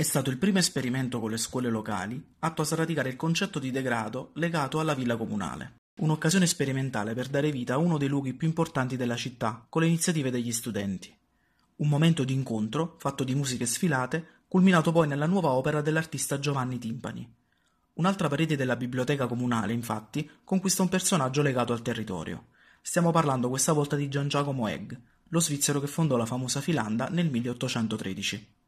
È stato il primo esperimento con le scuole locali atto a sradicare il concetto di degrado legato alla villa comunale. Un'occasione sperimentale per dare vita a uno dei luoghi più importanti della città con le iniziative degli studenti. Un momento di incontro fatto di musiche sfilate, culminato poi nella nuova opera dell'artista Giovanni Timpani. Un'altra parete della biblioteca comunale, infatti, conquista un personaggio legato al territorio. Stiamo parlando questa volta di Gian Giacomo Egg, lo svizzero che fondò la famosa Filanda nel 1813.